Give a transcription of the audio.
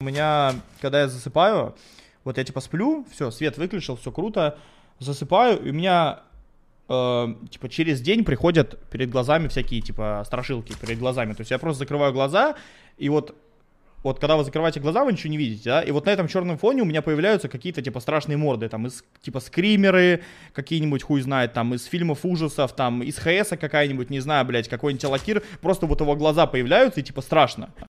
У меня, когда я засыпаю, вот я типа сплю, все, свет выключил, все круто, засыпаю, и у меня э, типа через день приходят перед глазами всякие типа страшилки перед глазами. То есть я просто закрываю глаза, и вот вот когда вы закрываете глаза, вы ничего не видите, да, и вот на этом черном фоне у меня появляются какие-то, типа, страшные морды, там, из, типа, скримеры какие-нибудь, хуй знает, там, из фильмов ужасов, там, из ХСа какая-нибудь, не знаю, блядь, какой-нибудь лакир, просто вот его глаза появляются, и, типа, страшно.